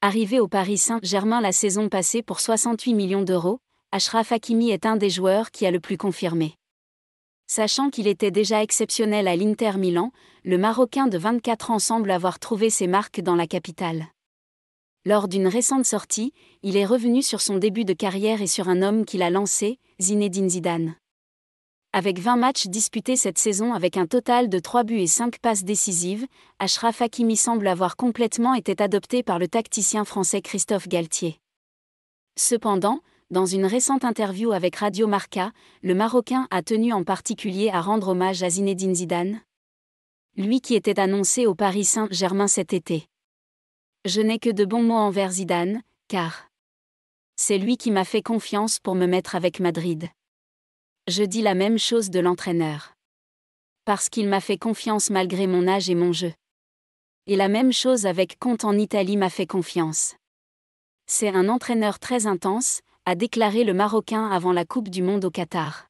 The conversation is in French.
Arrivé au Paris Saint-Germain la saison passée pour 68 millions d'euros, Ashraf Hakimi est un des joueurs qui a le plus confirmé. Sachant qu'il était déjà exceptionnel à l'Inter Milan, le Marocain de 24 ans semble avoir trouvé ses marques dans la capitale. Lors d'une récente sortie, il est revenu sur son début de carrière et sur un homme qu'il a lancé, Zinedine Zidane. Avec 20 matchs disputés cette saison avec un total de 3 buts et 5 passes décisives, Ashraf Hakimi semble avoir complètement été adopté par le tacticien français Christophe Galtier. Cependant, dans une récente interview avec Radio Marca, le Marocain a tenu en particulier à rendre hommage à Zinedine Zidane, lui qui était annoncé au Paris Saint-Germain cet été. Je n'ai que de bons mots envers Zidane, car c'est lui qui m'a fait confiance pour me mettre avec Madrid je dis la même chose de l'entraîneur. Parce qu'il m'a fait confiance malgré mon âge et mon jeu. Et la même chose avec Conte en Italie m'a fait confiance. C'est un entraîneur très intense, a déclaré le Marocain avant la Coupe du Monde au Qatar.